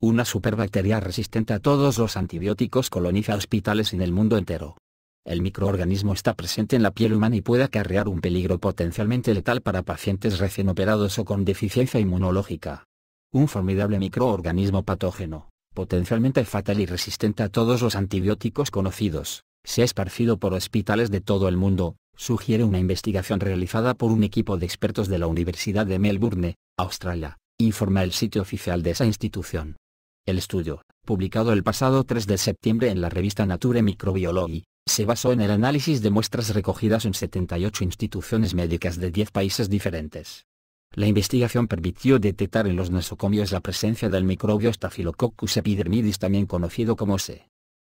Una superbacteria resistente a todos los antibióticos coloniza hospitales en el mundo entero. El microorganismo está presente en la piel humana y puede acarrear un peligro potencialmente letal para pacientes recién operados o con deficiencia inmunológica. Un formidable microorganismo patógeno, potencialmente fatal y resistente a todos los antibióticos conocidos, se ha esparcido por hospitales de todo el mundo, sugiere una investigación realizada por un equipo de expertos de la Universidad de Melbourne, Australia, informa el sitio oficial de esa institución. El estudio, publicado el pasado 3 de septiembre en la revista Nature Microbiology, se basó en el análisis de muestras recogidas en 78 instituciones médicas de 10 países diferentes. La investigación permitió detectar en los nosocomios la presencia del microbio Staphylococcus epidermidis también conocido como C.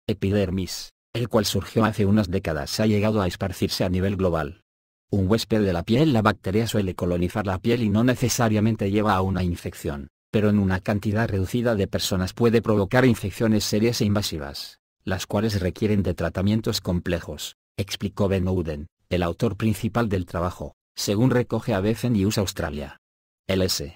epidermis, el cual surgió hace unas décadas y ha llegado a esparcirse a nivel global. Un huésped de la piel la bacteria suele colonizar la piel y no necesariamente lleva a una infección pero en una cantidad reducida de personas puede provocar infecciones serias e invasivas, las cuales requieren de tratamientos complejos, explicó Ben Ouden, el autor principal del trabajo, según recoge ABC News Australia. LS.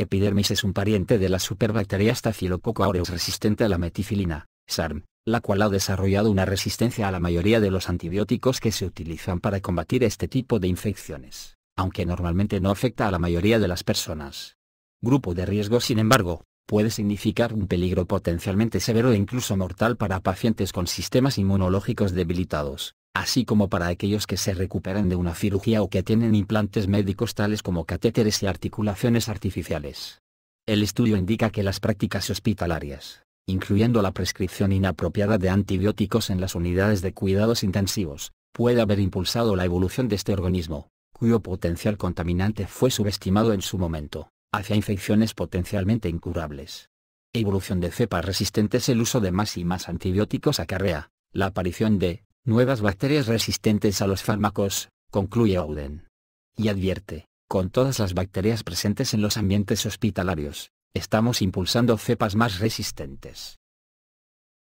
Epidermis es un pariente de la superbacteria Staphylococcus aureus resistente a la metifilina, SARM, la cual ha desarrollado una resistencia a la mayoría de los antibióticos que se utilizan para combatir este tipo de infecciones, aunque normalmente no afecta a la mayoría de las personas grupo de riesgo sin embargo, puede significar un peligro potencialmente severo e incluso mortal para pacientes con sistemas inmunológicos debilitados, así como para aquellos que se recuperan de una cirugía o que tienen implantes médicos tales como catéteres y articulaciones artificiales. El estudio indica que las prácticas hospitalarias, incluyendo la prescripción inapropiada de antibióticos en las unidades de cuidados intensivos, puede haber impulsado la evolución de este organismo, cuyo potencial contaminante fue subestimado en su momento hacia infecciones potencialmente incurables. Evolución de cepas resistentes El uso de más y más antibióticos acarrea la aparición de nuevas bacterias resistentes a los fármacos, concluye Oden. Y advierte, con todas las bacterias presentes en los ambientes hospitalarios, estamos impulsando cepas más resistentes.